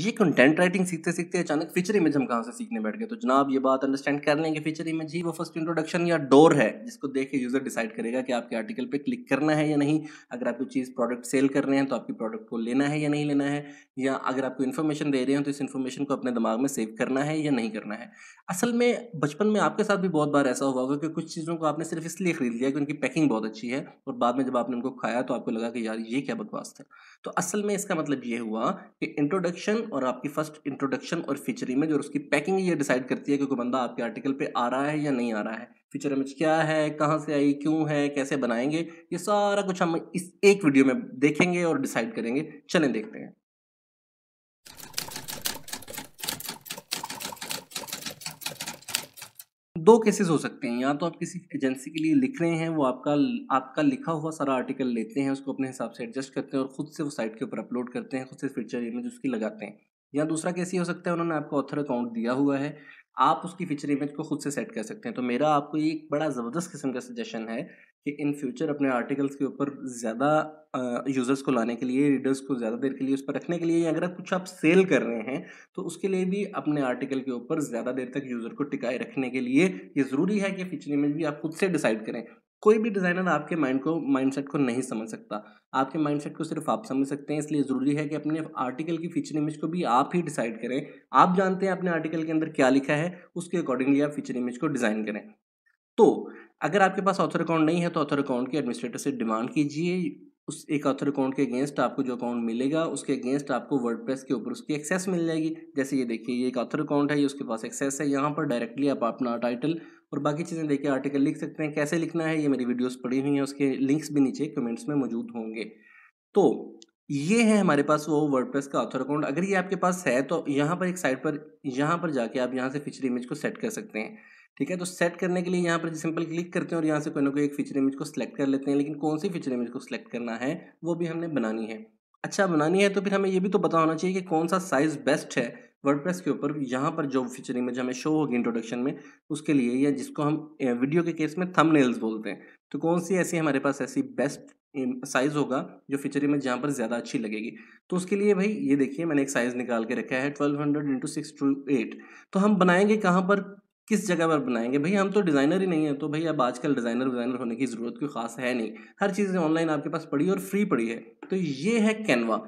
ये content writing सीखते सीखते अचानक फीचर इमेज हम कहाँ से सीखने बैठ गए तो जनाब ये बात अंडरस्टैंड कर लेंगे कि फीचर इमेज ही वो फर्स्ट इंट्रोडक्शन या डोर है जिसको देख के यूज़र डिसाइड करेगा कि आपके आर्टिकल पे क्लिक करना है या नहीं अगर आपको चीज़ प्रोडक्ट सेल कर रहे हैं तो आपकी प्रोडक्ट को लेना है या नहीं लेना है या अगर आपको इन्फॉर्मेशन दे रहे हैं तो इस इन्फॉर्मेशन को अपने दिमाग में सेव करना है या नहीं करना है असल में बचपन में आपके साथ भी बहुत बार ऐसा हुआ होगा कि कुछ चीज़ों को आपने सिर्फ इसलिए खरीद लिया कि उनकी पैकिंग बहुत अच्छी है और बाद में जब आपने उनको खाया तो आपको लगा कि यार ये क्या बकवास था तो असल में इसका मतलब ये हुआ कि इंट्रोडक्शन और आपकी फर्स्ट इंट्रोडक्शन और फीचर इमेज और उसकी पैकिंग ये डिसाइड करती है कि कोई बंदा आपके आर्टिकल पे आ रहा है या नहीं आ रहा है फीचर इमेज क्या है कहाँ से आई क्यों है कैसे बनाएंगे ये सारा कुछ हम इस एक वीडियो में देखेंगे और डिसाइड करेंगे चलें देखते हैं दो केसेस हो सकते हैं या तो आप किसी एजेंसी के लिए लिख रहे हैं वो आपका आपका लिखा हुआ सारा आर्टिकल लेते हैं उसको अपने हिसाब से एडजस्ट करते हैं और खुद से वो साइट के ऊपर अपलोड करते हैं खुद से फीचर इमेज उसकी लगाते हैं या दूसरा केस ये हो सकता है उन्होंने आपका ऑथर अकाउंट दिया हुआ है आप उसकी फीचर इमेज को खुद से सेट कर सकते हैं तो मेरा आपको ये एक बड़ा ज़बरदस्त किस्म का सजेशन है कि इन फ्यूचर अपने आर्टिकल्स के ऊपर ज़्यादा यूज़र्स को लाने के लिए रीडर्स को ज़्यादा देर के लिए उस पर रखने के लिए या अगर आप कुछ आप सेल कर रहे हैं तो उसके लिए भी अपने आर्टिकल के ऊपर ज़्यादा देर तक यूज़र को टिकाए रखने के लिए ये ज़रूरी है कि फीचर इमेज भी आप खुद से डिसाइड करें कोई भी डिज़ाइनर आपके माइंड को माइंडसेट को नहीं समझ सकता आपके माइंडसेट को सिर्फ आप समझ सकते हैं इसलिए ज़रूरी है कि अपने आर्टिकल की फीचर इमेज को भी आप ही डिसाइड करें आप जानते हैं अपने आर्टिकल के अंदर क्या लिखा है उसके अकॉर्डिंगली आप फीचर इमेज को डिज़ाइन करें तो अगर आपके पास ऑथर अकाउंट नहीं है तो ऑथर अकाउंट के एडमिनिस्ट्रेटर से डिमांड कीजिए उस एक ऑथर अकाउंट के अगेंस्ट आपको जो अकाउंट मिलेगा उसके अगेंस्ट आपको वर्ड के ऊपर उसकी एक्सेस मिल जाएगी जैसे ये देखिए ये एक ऑथर अकाउंट है ये उसके पास एक्सेस है यहाँ पर डायरेक्टली आप अपना टाइटल और बाकी चीज़ें देखिए आर्टिकल लिख सकते हैं कैसे लिखना है ये मेरी वीडियोस पड़ी हुई हैं उसके लिंक्स भी नीचे कमेंट्स में मौजूद होंगे तो ये है हमारे पास वो वर्डप्रेस का ऑथर अकाउंट अगर ये आपके पास है तो यहाँ पर एक साइड पर यहाँ पर जाके आप यहाँ से फीचर इमेज को सेट कर सकते हैं ठीक है तो सेट करने के लिए यहाँ पर सिंपल क्लिक करते हैं और यहाँ से कोई ना कोई एक फीचर इमेज को सिलेक्ट कर लेते हैं लेकिन कौन सी फीचर इमेज को सिलेक्ट करना है वो भी हमने बनानी है अच्छा बनानी है तो फिर हमें ये भी तो पता होना चाहिए कि कौन सा साइज़ बेस्ट है वर्डप्रेस के ऊपर यहाँ पर जॉब फीचर में जो हमें शो होगी इंट्रोडक्शन में उसके लिए या जिसको हम वीडियो के केस में थंबनेल्स बोलते हैं तो कौन सी ऐसी हमारे पास ऐसी बेस्ट साइज़ होगा जो फीचर इमेज जहाँ पर ज़्यादा अच्छी लगेगी तो उसके लिए भाई ये देखिए मैंने एक साइज़ निकाल के रखा है twelve hundred into six two eight तो हम बनाएंगे कहाँ पर किस जगह पर बनाएंगे भैया हम तो डिज़ाइनर ही नहीं है तो भैया अब आजकल डिज़ाइनर डिज़ाइनर होने की ज़रूरत कोई खास है नहीं हर चीज़ ऑनलाइन आपके पास पड़ी और फ्री पड़ी है तो ये है कैनवा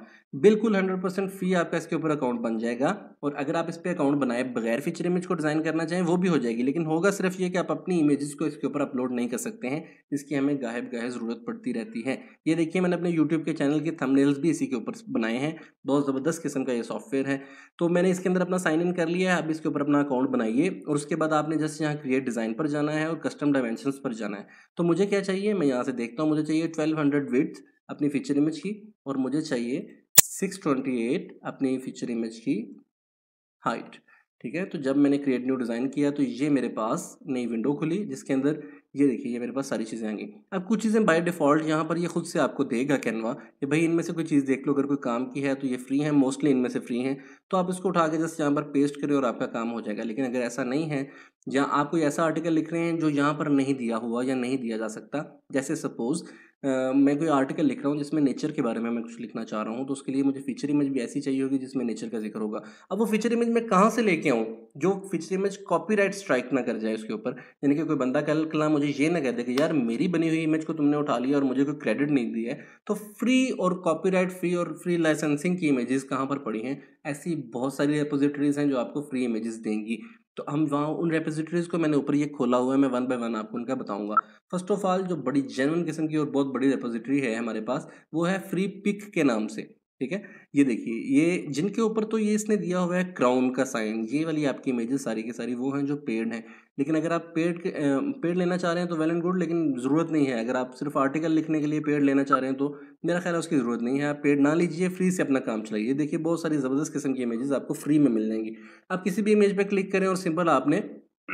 बिल्कुल हंड्रेड परसेंट फ्री आपका इसके ऊपर अकाउंट बन जाएगा और अगर आप इस पर अकाउंट बनाए बगैर फीचर इमेज को डिज़ाइन करना चाहें वो भी हो जाएगी लेकिन होगा सिर्फ ये कि आप अपनी इमेजेस को इसके ऊपर अपलोड नहीं कर सकते हैं इसकी हमें गाहे गाहे ज़रूरत पड़ती रहती है ये देखिए मैंने अपने यूट्यूब के चैनल के थंबनेल्स भी इसी के ऊपर बनाए हैं बहुत ज़बरदस्त किस्म का ये सॉफ्टवेयर है तो मैंने इसके अंदर अपना साइन इन कर लिया है आप इसके ऊपर अपना अकाउंट बनाइए और उसके बाद बाद आपने जस्ट यहाँ क्रिएट डिज़ाइन पर जाना है और कस्टम डायमेंशन पर जाना है तो मुझे क्या चाहिए मैं यहाँ से देखता हूँ मुझे चाहिए ट्वेल्व हंड्रेड अपनी फीचर इमेज की और मुझे चाहिए सिक्स अपनी फीचर इमेज की हाइट ठीक है तो जब मैंने क्रिएट न्यू डिज़ाइन किया तो ये मेरे पास नई विंडो खुली जिसके अंदर ये देखिए ये मेरे पास सारी चीज़ें आएंगी अब कुछ चीज़ें बाय डिफ़ॉल्ट यहाँ पर ये खुद से आपको देगा कैनवा कि भाई इनमें से कोई चीज़ देख लो अगर कोई काम की है तो ये फ्री है मोस्टली इनमें से फ्री हैं तो आप इसको उठा के जस्ट यहाँ पर पेस्ट करें और आपका काम हो जाएगा लेकिन अगर ऐसा नहीं है या आप कोई ऐसा आर्टिकल लिख रहे हैं जो यहाँ पर नहीं दिया हुआ या नहीं दिया जा सकता जैसे सपोज़ मैं कोई आर्टिकल लिख रहा हूँ जिसमें नेचर के बारे में मैं कुछ लिखना चाह रहा हूँ तो उसके लिए मुझे फीचर इमेज भी ऐसी चाहिए होगी जिसमें नेचर का जिक्र होगा अब वो फीचर इमेज मैं कहाँ से लेके आऊँ जो पिछली इमेज कॉपीराइट स्ट्राइक ना कर जाए उसके ऊपर यानी कि कोई बंदा कल कला मुझे ये ना कह दे कि यार मेरी बनी हुई इमेज को तुमने उठा लिया और मुझे कोई क्रेडिट नहीं दिया है तो फ्री और कॉपीराइट फ्री और फ्री लाइसेंसिंग की इमेजेस कहाँ पर पड़ी हैं ऐसी बहुत सारी रेपोजिटरीज हैं जो आपको फ्री इमेजेस देंगी तो हम वहाँ उन रेपोजिटरीज को मैंने ऊपर ये खोला हुआ है मैं वन बाय वन आपको उनका बताऊंगा फर्स्ट ऑफ ऑल जो बड़ी जेनवन किस्म की और बहुत बड़ी रेपोजिटरी है हमारे पास वो है फ्री पिक के नाम से ठीक है ये देखिए ये जिनके ऊपर तो ये इसने दिया हुआ है क्राउन का साइन ये वाली आपकी इमेजेस सारी की सारी वो हैं जो पेड हैं लेकिन अगर आप पेड के पेड लेना चाह रहे हैं तो वेल एंड गुड लेकिन ज़रूरत नहीं है अगर आप सिर्फ आर्टिकल लिखने के लिए पेड लेना चाह रहे हैं तो मेरा ख्याल है उसकी ज़रूरत नहीं है आप पेड ना लीजिए फ्री से अपना काम चलाइए देखिए बहुत सारी ज़बरदस्त किस्म की इमेजेस आपको फ्री में मिल जाएंगी आप किसी भी इमेज पर क्लिक करें और सिंपल आपने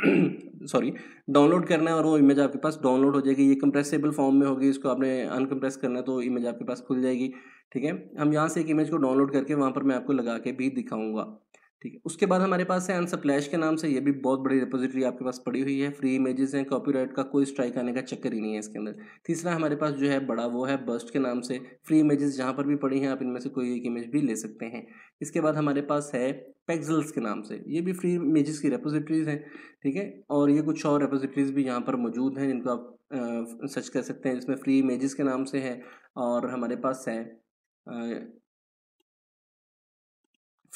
सॉरी डाउनलोड करना है और वो इमेज आपके पास डाउनलोड हो जाएगी ये कंप्रेसेबल फॉर्म में होगी इसको आपने अनकम्प्रेस करना है तो इमेज आपके पास खुल जाएगी ठीक है हम यहाँ से एक इमेज को डाउनलोड करके वहाँ पर मैं आपको लगा के भी दिखाऊँगा ठीक है उसके बाद हमारे पास है अनसप्लैश के नाम से ये भी बहुत बड़ी रिपोजिटरी आपके पास पड़ी हुई है फ्री इमेजेस हैं कॉपीराइट का कोई स्ट्राइक आने का चक्कर ही नहीं है इसके अंदर तीसरा हमारे पास जो है बड़ा वो है बस्ट के नाम से फ्री इमेजेस जहाँ पर भी पड़ी हैं आप इनमें से कोई एक इमेज भी ले सकते हैं इसके बाद हमारे पास है पैगजल्स के नाम से ये भी फ्री इमेजेस की रेपोजिटरीज़ हैं ठीक है और ये कुछ और रेपोजिटरीज़ भी यहाँ पर मौजूद हैं जिनको आप सर्च कर सकते हैं जिसमें फ्री इमेजेस के नाम से है और हमारे पास है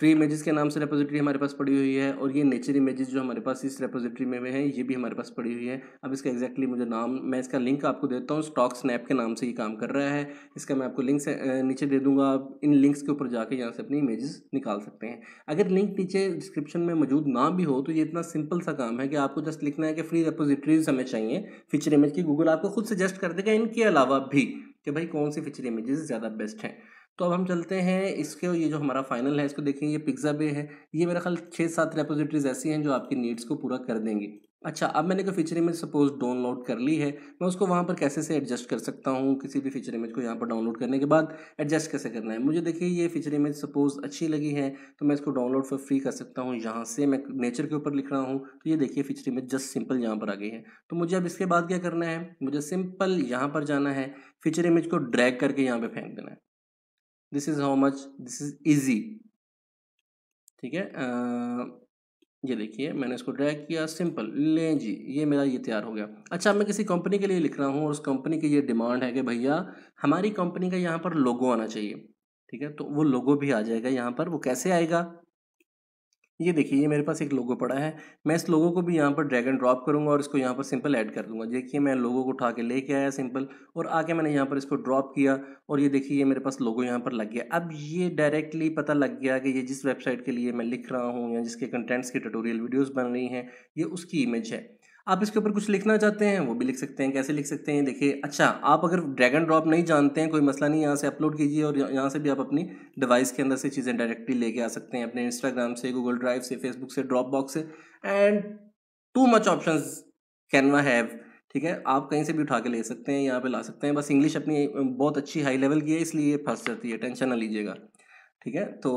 फ्री इमेजेस के नाम से रेपोजिटरी हमारे पास पड़ी हुई है और ये नेचर इमेजेस जो हमारे पास इस रेपोजिटरी में है ये भी हमारे पास पड़ी हुई है अब इसका एक्जैक्टली मुझे नाम मैं इसका लिंक आपको देता हूँ स्टॉक स्नैप के नाम से ये काम कर रहा है इसका मैं आपको लिंक नीचे दे दूँगा आप इन लिंक्स के ऊपर जाके यहाँ से अपनी इमेजेस निकाल सकते हैं अगर लिंक नीचे डिस्क्रिप्शन में मौजूद ना भी हो तो ये इतना सिंपल सा काम है कि आपको जस्ट लिखना है कि फ्री रेपोजिटरीज हमें चाहिए फीचर इमेज की गूगल आपको खुद सजेस्ट कर देगा इनके अलावा भी कि भाई कौन सी फीचर इमेजेस ज़्यादा बेस्ट हैं तो अब हम चलते हैं इसके ये जो हमारा फाइनल है इसको देखेंगे ये पिज्ज़ा बे है ये मेरा ख्याल छः सात रेपोजिटरीज ऐसी हैं जो आपकी नीड्स को पूरा कर देंगी अच्छा अब मैंने कोई फीचर इमेज सपोज डाउनलोड कर ली है मैं उसको वहाँ पर कैसे से एडजस्ट कर सकता हूँ किसी भी फीचर इमेज को यहाँ पर डाउनलोड करने के बाद एडजस्ट कैसे करना है मुझे देखिए ये फीचर इमेज सपोज अच्छी लगी है तो मैं इसको डाउनलोड फॉर फ्री कर सकता हूँ यहाँ से मैं नेचर के ऊपर लिख रहा हूँ तो ये देखिए फीचर इमेज जस्ट सिंपल यहाँ पर आ गई है तो मुझे अब इसके बाद क्या करना है मुझे सिंपल यहाँ पर जाना है फीचर इमेज को ड्रैग करके यहाँ पर फेंक देना है this is how much this is easy ठीक है आ, ये देखिए मैंने इसको ड्रैग किया सिंपल ले जी ये मेरा ये तैयार हो गया अच्छा मैं किसी कंपनी के लिए लिख रहा हूँ और उस कंपनी की ये डिमांड है कि भैया हमारी कंपनी का यहाँ पर लोगो आना चाहिए ठीक है तो वो लोगो भी आ जाएगा यहाँ पर वो कैसे आएगा ये देखिए ये मेरे पास एक लोगो पड़ा है मैं इस लोगो को भी यहाँ पर ड्रैगन ड्रॉप करूँगा और इसको यहाँ पर सिंपल ऐड कर दूँगा देखिए मैं लोगो को उठा के लेके आया सिंपल और आके मैंने यहाँ पर इसको ड्रॉप किया और ये देखिए ये मेरे पास लोगो यहाँ पर लग गया अब ये डायरेक्टली पता लग गया कि ये जिस वेबसाइट के लिए मैं लिख रहा हूँ या जिसके कंटेंट्स की टटोरियल वीडियोज़ बन रही हैं ये उसकी इमेज है आप इसके ऊपर कुछ लिखना चाहते हैं वो भी लिख सकते हैं कैसे लिख सकते हैं देखिए अच्छा आप अगर ड्रैग एंड ड्रॉप नहीं जानते हैं कोई मसला नहीं यहाँ से अपलोड कीजिए और यहाँ से भी आप अपनी डिवाइस के अंदर से चीज़ें डायरेक्टली लेके आ सकते हैं अपने इंस्टाग्राम से गूगल ड्राइव से फेसबुक से ड्रॉप बॉक्स से and too much option Canva have ठीक है आप कहीं से भी उठा के ले सकते हैं यहाँ पर ला सकते हैं बस इंग्लिश अपनी बहुत अच्छी हाई लेवल की है इसलिए फंस जाती है टेंशन ना लीजिएगा ठीक है तो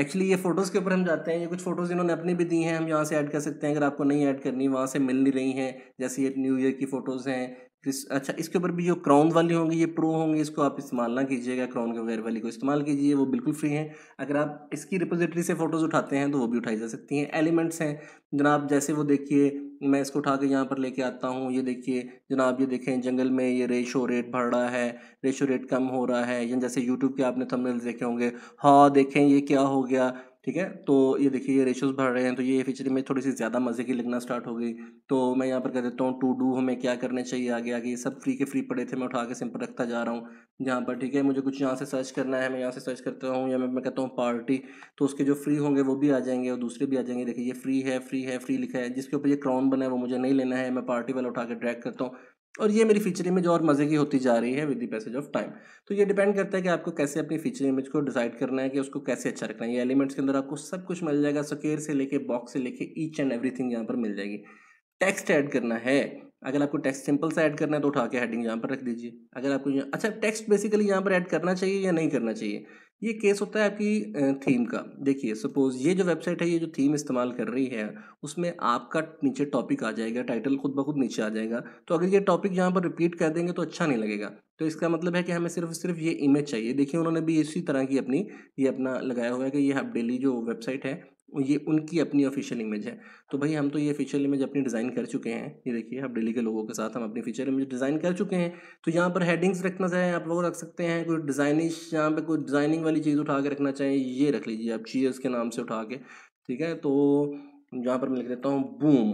एक्चुअली ये फ़ोटोज़ के ऊपर हम जाते हैं ये कुछ फ़ोटोज़ इन्होंने अपने भी दी हैं हम यहाँ से ऐड कर सकते हैं अगर आपको नहीं ऐड करनी वहाँ से मिल नहीं रही हैं जैसे ये न्यू ईयर की फ़ोटोज़ हैं इस अच्छा इसके ऊपर भी जो क्राउन वाले होंगी ये प्रो होंगे इसको आप इस्तेमाल ना कीजिएगा क्राउन के वगैरह वाली को इस्तेमाल कीजिए वो बिल्कुल फ्री हैं अगर आप इसकी रिपोजिटरी से फ़ोटोज़ उठाते हैं तो वो भी उठाई जा सकती हैं एलिमेंट्स हैं जनाब जैसे वो देखिए मैं इसको उठा के यहाँ पर लेके आता हूँ ये देखिए जनाब ये देखें जंगल में ये रेशो रेट बढ़ रहा है रेशो रेट कम हो रहा है या जैसे यूट्यूब के आपने थंबनेल्स देखे होंगे हाँ देखें ये क्या हो गया ठीक है तो ये देखिए ये रेशोज बढ़ रहे हैं तो ये फीचर में थोड़ी सी ज़्यादा मज़े की लिखना स्टार्ट हो गई तो मैं यहाँ पर कह देता हूँ टू डू हमें क्या करने चाहिए आगे आगे ये सब फ्री के फ्री पड़े थे मैं उठा के सिंपल रखता जा रहा हूँ यहाँ पर ठीक है मुझे कुछ यहाँ से सर्च करना है मैं यहाँ से सर्च करता हूँ या मैं मैं कहता हूँ पार्टी तो उसके जो फ्री होंगे वो भी आ जाएंगे और दूसरे भी आ जाएंगे देखिए ये फ्री है फ्री है फ्री लिखा है जिसके ऊपर ये क्राउन बना है वो मुझे नहीं लेना है मैं पार्टी वाला उठा के ड्रैक करता हूँ और ये मेरी फीचर इमेज और मज़े की होती जा रही है with the passage of time तो ये डिपेंड करता है कि आपको कैसे अपनी फीचर इमेज को डिसाइड करना है कि उसको कैसे अच्छा रखना है ये एलिमेंट्स के अंदर आपको सब कुछ मिल जाएगा स्केयर से लेके बॉक्स से लेके ईच एंड एवरीथिंग यहाँ पर मिल जाएगी टेक्स्ट ऐड करना है अगर आपको टेक्स्ट सिंपल सा ऐड करना है तो उठा के हेडिंग यहाँ पर रख दीजिए अगर आपको अच्छा टेक्स्ट बेसिकली यहाँ पर ऐड करना चाहिए या नहीं करना चाहिए ये केस होता है आपकी थीम का देखिए सपोज ये जो वेबसाइट है ये जो थीम इस्तेमाल कर रही है उसमें आपका नीचे टॉपिक आ जाएगा टाइटल खुद ब खुद नीचे आ जाएगा तो अगर ये टॉपिक यहाँ पर रिपीट कर देंगे तो अच्छा नहीं लगेगा तो इसका मतलब है कि हमें सिर्फ सिर्फ ये इमेज चाहिए देखिए उन्होंने भी इसी तरह की अपनी ये अपना लगाया हुआ है कि ये हब डेली जो वेबसाइट है ये उनकी अपनी ऑफिशियल इमेज है तो भाई हम तो ये ऑफिशियल इमेज अपनी डिज़ाइन कर चुके हैं ये देखिए अब डेली के लोगों के साथ हम अपनी फीचर इमेज डिज़ाइन कर चुके हैं तो यहाँ पर हेडिंग्स रखना चाहें आप लोग रख सकते हैं कोई डिज़ाइनिश यहाँ पर कोई डिज़ाइनिंग वाली चीज़ उठा के रखना चाहिए ये रख लीजिए आप चीज़ के नाम से उठा के ठीक है तो यहाँ पर मैं लिख देता हूँ बूम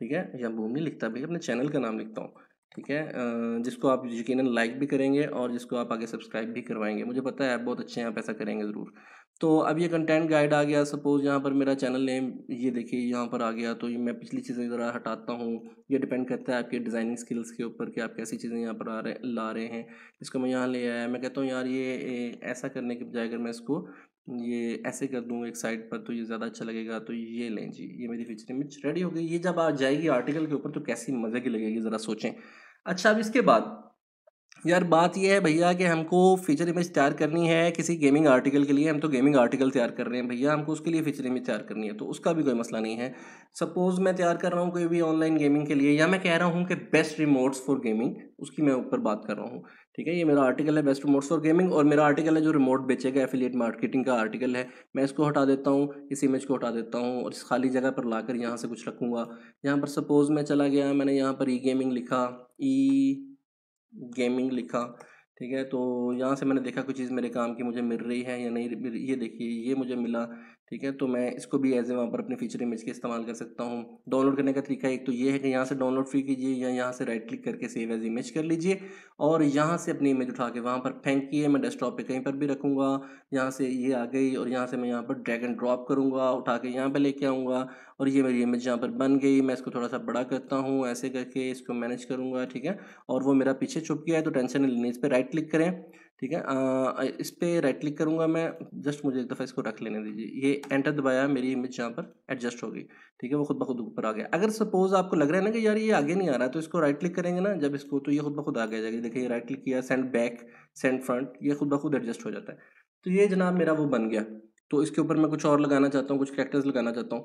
ठीक है या बूम नहीं लिखता भैया अपने चैनल का नाम लिखता हूँ ठीक है जिसको आप यकीन लाइक भी करेंगे और जिसको आप आगे सब्सक्राइब भी करवाएंगे मुझे पता है आप बहुत अच्छे यहाँ पैसा करेंगे ज़रूर तो अब ये कंटेंट गाइड आ गया सपोज़ यहाँ पर मेरा चैनल नेम ये देखिए यहाँ पर आ गया तो ये मैं पिछली चीज़ें ज़रा हटाता हूँ ये डिपेंड करता है आपके डिज़ाइनिंग स्किल्स के ऊपर कि आप कैसी चीज़ें यहाँ पर आ रहे ला रहे हैं इसको मैं यहाँ ले आया मैं कहता हूँ यार ये ऐसा करने के बजाय अगर मैं इसको ये ऐसे कर दूँ एक साइड पर तो ये ज़्यादा अच्छा लगेगा तो ये लें जी ये मेरी फीचर इमेज रेडी हो गई ये जब आ जाएगी आर्टिकल के ऊपर तो कैसी मज़े की लगेगी ज़रा सोचें अच्छा अब इसके बाद यार बात यह है भैया कि हमको फीचर इमेज तैयार करनी है किसी गेमिंग आर्टिकल के लिए हम तो गेमिंग आर्टिकल तैयार कर रहे हैं भैया हमको उसके लिए फीचर इमेज तैयार करनी है तो उसका भी कोई मसला नहीं है सपोज़ मैं तैयार कर रहा हूँ कोई भी ऑनलाइन गेमिंग के लिए या मैं कह रहा हूँ कि बेस्ट रिमोट्स फॉर गेमिंग उसकी मैं ऊपर बात कर रहा हूँ ठीक है ये मेरा आर्टिकल है बेस्ट रिमोट्स फॉर गेमिंग और मेरा आर्टिकल है जो रिमोट बेचेगा एफिलेट मार्केटिंग का आर्टिकल है मैं इसको हटा देता हूँ इस इमेज को हटा देता हूँ और इस खाली जगह पर ला यहाँ से कुछ रखूँगा यहाँ पर सपोज़ मैं चला गया मैंने यहाँ पर ई गेमिंग लिखा ई e गेमिंग लिखा ठीक है तो यहाँ से मैंने देखा कुछ चीज़ मेरे काम की मुझे मिल रही है या नहीं ये देखिए ये मुझे मिला ठीक है तो मैं इसको भी एज ए वहाँ पर अपने फीचर इमेज के इस्तेमाल कर सकता हूँ डाउनलोड करने का तरीका एक तो ये है कि यहाँ से डाउनलोड फ्री कीजिए या यहाँ से राइट क्लिक करके सेव एज इमेज कर लीजिए और यहाँ से अपनी इमेज उठा के वहाँ पर किए मैं डेस्कटॉप पे कहीं पर भी रखूँगा यहाँ से ये आ गई और यहाँ से मैं यहाँ पर ड्रैग एंड ड्रॉप करूँगा उठा के यहाँ पर लेके आऊँगा और ये मेरी इमेज यहाँ पर बन गई मैं इसको थोड़ा सा बड़ा करता हूँ ऐसे करके इसको मैनेज करूँगा ठीक है और वो मेरा पीछे छुप गया है तो टेंशन नहीं लेने इस पर राइट क्लिक करें ठीक है आ, इस पर राइट क्लिक करूँगा मैं जस्ट मुझे एक दफ़ा इसको रख लेने दीजिए ये एंटर दबाया मेरी इमेज यहाँ पर एडजस्ट हो गई ठीक है वो खुद ब खुद ऊपर आ गया अगर सपोज़ आपको लग रहा है ना कि यार ये आगे नहीं आ रहा तो इसको राइट क्लिक करेंगे ना जब इसको तो ये खुद ब खुद आगे आ जाएगी देखिए राइट क्लिक किया सेंड बैक सेंड फ्रंट ये खुद ब खुद एडजस्ट हो जाता है तो ये जनाब मेरा वो बन गया तो इसके ऊपर मैं कुछ और लगाना चाहता हूँ कुछ करैक्टर्स लगाना चाहता हूँ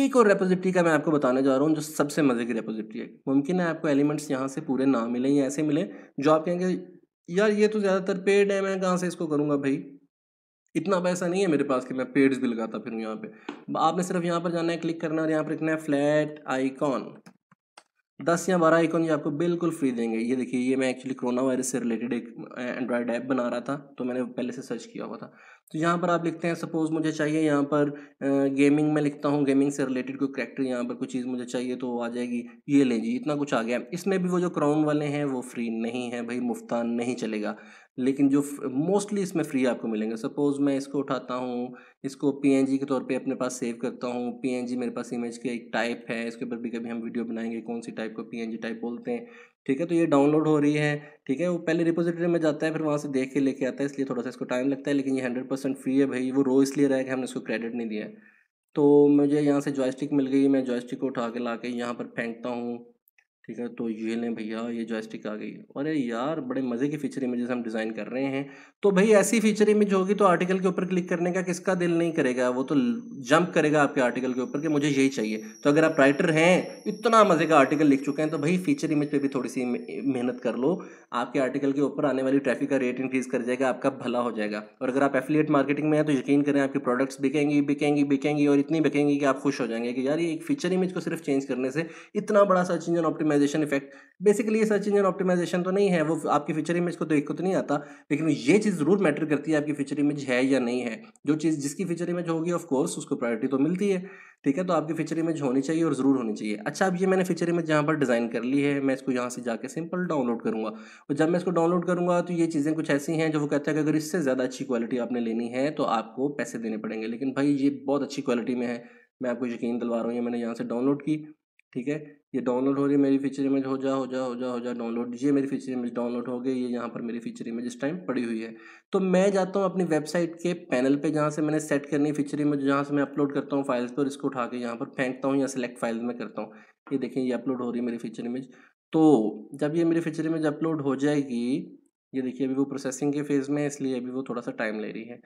एक और रेपोजिटी का मैं आपको बताने जा रहा हूँ जो सबसे मज़े की रेपोजिटी है मुमकिन है आपको एलिमेंट्स यहाँ से पूरे ना मिले या ऐसे मिले जो आप कहेंगे यार ये तो ज़्यादातर पेड है मैं कहाँ से इसको करूँगा भाई इतना पैसा नहीं है मेरे पास कि मैं पेड्स भी लगाता फिर यहाँ पे आपने सिर्फ यहाँ पर जाना है क्लिक करना है और यहाँ पर लिखना है फ्लैट आइकॉन दस या बारह आइकॉन ये आपको बिल्कुल फ्री देंगे ये देखिए ये मैं एक्चुअली कोरोना वायरस से रिलेटेड एक एंड्रॉयड ऐप बना रहा था तो मैंने पहले से सर्च किया हुआ था तो यहाँ पर आप लिखते हैं सपोज़ मुझे चाहिए यहाँ पर गेमिंग में लिखता हूँ गेमिंग से रिलेटेड कोई करेक्टर यहाँ पर कोई चीज़ मुझे चाहिए तो आ जाएगी ये लें जी इतना कुछ आ गया इसमें भी वो जो क्राउन वाले हैं वो फ्री नहीं है भाई मुफ्तान नहीं चलेगा लेकिन जो मोस्टली इसमें फ्री आपको मिलेंगे सपोज़ मैं इसको उठाता हूँ इसको पी के तौर पे अपने पास सेव करता हूँ पी मेरे पास इमेज के एक टाइप है इसके ऊपर भी कभी हम वीडियो बनाएंगे कौन सी टाइप को पी टाइप बोलते हैं ठीक है तो ये डाउनलोड हो रही है ठीक है वो पहले रिपोजिटरी में जाता है फिर वहाँ से देख के लेके आता है इसलिए थोड़ा सा इसको टाइम लगता है लेकिन ये हंड्रेड परसेंट फ्री है भाई वो रो इसलिए रहा कि हमने इसको क्रेडिट नहीं दिया तो मुझे यहाँ से जॉयस्टिक मिल गई मैं जॉयस्टिक को उठा के ला के यहाँ पर फेंकता हूँ ठीक है तो ये लें भैया ये जॉयस्टिक आ गई अरे यार बड़े मज़े की फीचर इमेजेस हम डिज़ाइन कर रहे हैं तो भाई ऐसी फीचर इमेज होगी तो आर्टिकल के ऊपर क्लिक करने का किसका दिल नहीं करेगा वो तो जंप करेगा आपके आर्टिकल के ऊपर कि मुझे यही चाहिए तो अगर आप राइटर हैं इतना मज़े का आर्टिकल लिख चुके हैं तो भाई फीचर इमेज पर भी थोड़ी सी मेहनत कर लो आपके आर्टिकल के ऊपर आने वाली ट्रैफिक का रेट इंक्रीज़ कर जाएगा आपका भला हो जाएगा और अगर आप एफिलिएट मार्केटिंग में हैं तो यकीन करें आपके प्रोडक्ट्स बिकेंगी बिकेंगी बिकेंगी और इतनी बिकेंगी कि आप खुश हो जाएंगे कि यार ये एक फीचर इमेज को सिर्फ चेंज करने से इतना बड़ा search engine optimize optimization effect basically ये सर्च इंजन ऑप्टिमाइजेशन तो नहीं है वो आपकी फीचर इमेज को तो एक तो नहीं आता लेकिन ये चीज़ ज़रूर मैटर करती है आपकी फीचर इमेज है या नहीं है जो चीज़ जिसकी फीचर इमेज होगी ऑफ कोर्स उसको प्रायोरिटी तो मिलती है ठीक है तो आपकी फीचर इमेज होनी चाहिए और ज़रूर होनी चाहिए अच्छा अब ये मैंने फीचर इमेज यहाँ पर डिज़ाइन कर ली है मैं इसको यहाँ से जाकर सिंपल डाउनलोड करूँगा और जब मैं इसको डाउनलोड करूँगा तो ये चीज़ें कुछ ऐसी हैं जो वो कहता है कि अगर इससे ज़्यादा अच्छी क्वालिटी आपने लेनी है तो आपको पैसे देने पड़ेंगे लेकिन भाई ये बहुत अच्छी क्वालिटी में है मैं आपको यकीन दिलवा रहा हूँ ये मैंने यहाँ से डाउनलोड की ठीक है ये डाउनलोड हो रही है मेरी फीचर इमेज हो जा हो जा हो जा हो जा डाउनलोड ये मेरी फीचर इमेज डाउनलोड हो गई ये यहाँ पर मेरी फीचर इमेज इस टाइम पड़ी हुई है तो मैं जाता हूँ अपनी वेबसाइट के पैनल पे जहाँ से मैंने सेट करनी है फीचर इमेज जहाँ से मैं अपलोड करता हूँ फाइल्स पर इसको उठा के यहाँ पर फेंकता हूँ या सिलेक्ट फाइल में करता हूँ ये देखें ये अपलोड हो रही है मेरी फीचर इमेज तो जब ये मेरी फीचर इमेज अपलोड हो जाएगी ये देखिए अभी वो प्रोसेसिंग के फेज़ में है इसलिए अभी वो थोड़ा सा टाइम ले रही है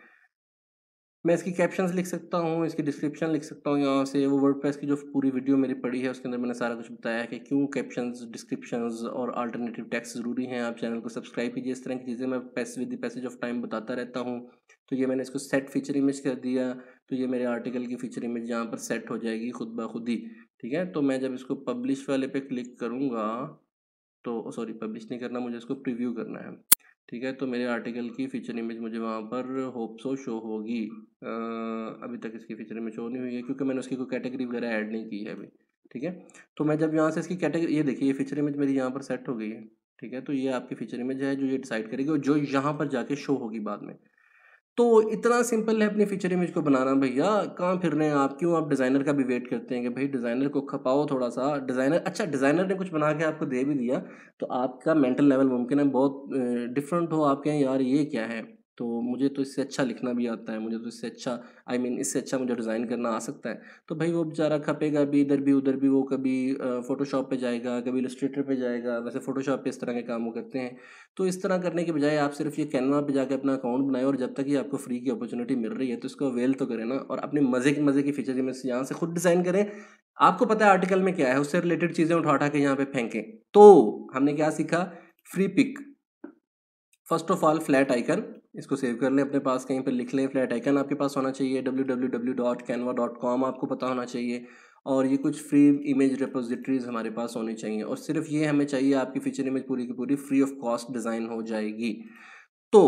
मैं इसकी कैप्शंस लिख सकता हूँ इसकी डिस्क्रिप्शन लिख सकता हूँ यहाँ से वो वर्ड की जो पूरी वीडियो मेरी पड़ी है उसके अंदर मैंने सारा कुछ बताया है कि क्यों कैप्शंस डिस्क्रिप्शंस और अल्टरनेटिव टैक्स ज़रूरी हैं आप चैनल को सब्सक्राइब कीजिए इस तरह की चीज़ें मैं pace with the passage of time बताता रहता हूँ तो ये मैंने इसको सेट फीचर इमेज कर दिया तो ये मेरे आर्टिकल की फीचर इमेज यहाँ पर सेट हो जाएगी खुद ब खुद ही ठीक है तो मैं जब इसको पब्लिश वाले पे क्लिक करूँगा तो सॉरी पब्लिश नहीं करना मुझे इसको प्रिव्यू करना है ठीक है तो मेरे आर्टिकल की फीचर इमेज मुझे वहाँ पर होप सो शो होगी अभी तक इसकी फीचर इमेज शो नहीं हुई है क्योंकि मैंने उसकी कोई कैटेगरी वगैरह ऐड नहीं की है अभी ठीक है तो मैं जब यहाँ से इसकी कैटेगरी ये देखिए ये फीचर इमेज मेरी यहाँ पर सेट हो गई है ठीक है तो ये आपकी फीचर इमेज है जो ये डिसाइड करेगी और जो यहाँ पर जाके शो होगी बाद में तो इतना सिंपल है अपनी फीचर इमेज को बनाना भैया कहाँ फिर रहे हैं आप क्यों आप डिज़ाइनर का भी वेट करते हैं कि भाई डिज़ाइनर को खपाओ थोड़ा सा डिज़ाइनर अच्छा डिज़ाइनर ने कुछ बना के आपको दे भी दिया तो आपका मेंटल लेवल मुमकिन है बहुत डिफरेंट हो आप कहें यार ये क्या है तो मुझे तो इससे अच्छा लिखना भी आता है मुझे तो इससे अच्छा आई I मीन mean, इससे अच्छा मुझे डिज़ाइन करना आ सकता है तो भाई वो बेचारा खपेगा भी इधर भी उधर भी वो कभी फ़ोटोशॉप पे जाएगा कभी इलस्ट्रेटर पे जाएगा वैसे फ़ोटोशॉप पे इस तरह के काम वो करते हैं तो इस तरह करने के बजाय आप सिर्फ ये कैनवा पे जाकर अपना अकाउंट बनाए और जब तक ये आपको फ्री की अपॉर्चुनिटी मिल रही है तो इसको अवेल तो करें ना और अपने मज़े के मज़े की फीचर में यहाँ से खुद डिज़ाइन करें आपको पता है आर्टिकल में क्या है उससे रिलेटेड चीज़ें उठा उठा के यहाँ पे फेंकें तो हमने क्या सीखा Freepik first of all Flaticon इसको सेव कर लें अपने पास कहीं पर लिख लें फ्लैट आइकन आपके पास होना चाहिए डब्ल्यू आपको पता होना चाहिए और ये कुछ फ्री इमेज रिपोजिटरीज़ हमारे पास होनी चाहिए और सिर्फ ये हमें चाहिए आपकी फीचर इमेज पूरी की पूरी फ्री ऑफ कॉस्ट डिज़ाइन हो जाएगी तो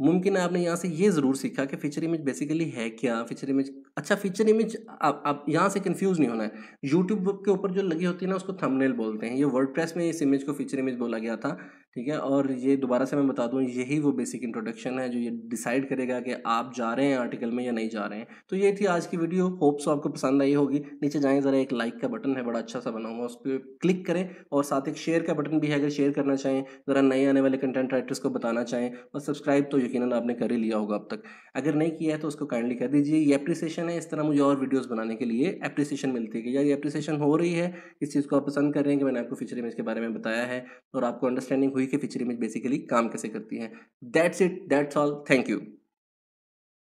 मुमकिन है आपने यहाँ से ये ज़रूर सीखा कि फ़ीचर इमेज बेसिकली है क्या फ़ीचर इमेज अच्छा फीचर इमेज आप आप यहाँ से कंफ्यूज नहीं होना है यूट्यूब के ऊपर जो लगी होती है ना उसको थंबनेल बोलते हैं ये वर्ड में इस इमेज को फीचर इमेज बोला गया था ठीक है और ये दोबारा से मैं बता दूँ यही वो बेसिक इंट्रोडक्शन है जो ये डिसाइड करेगा कि आप जा रहे हैं आर्टिकल में या नहीं जा रहे हैं तो ये थी आज की वीडियो होप्स आपको पसंद आई होगी नीचे जाएँ ज़रा एक लाइक का बटन है बड़ा अच्छा सा बना हुआ उस पर क्लिक करें और साथ एक शेयर का बटन भी है अगर शेयर करना चाहें ज़रा नए आने वाले कंटेंट राइटर्स को बताना चाहें और सब्सक्राइब तो यकीन आपने कर ही लिया होगा अब तक अगर नहीं किया है तो उसको काइंडली कर दीजिए ये अप्रिसिएशन एप्रिसिएशन है इस तरह मुझे और वीडियोस बनाने के लिए अप्रिसिएशन मिलती है कि यार ये अप्रिसिएशन हो रही है इस चीज़ को आप पसंद कर रहे हैं कि मैंने आपको फीचर इमेज के बारे में बताया है और आपको अंडरस्टैंडिंग हुई कि फीचर इमेज बेसिकली काम कैसे करती है that's it that's all thank you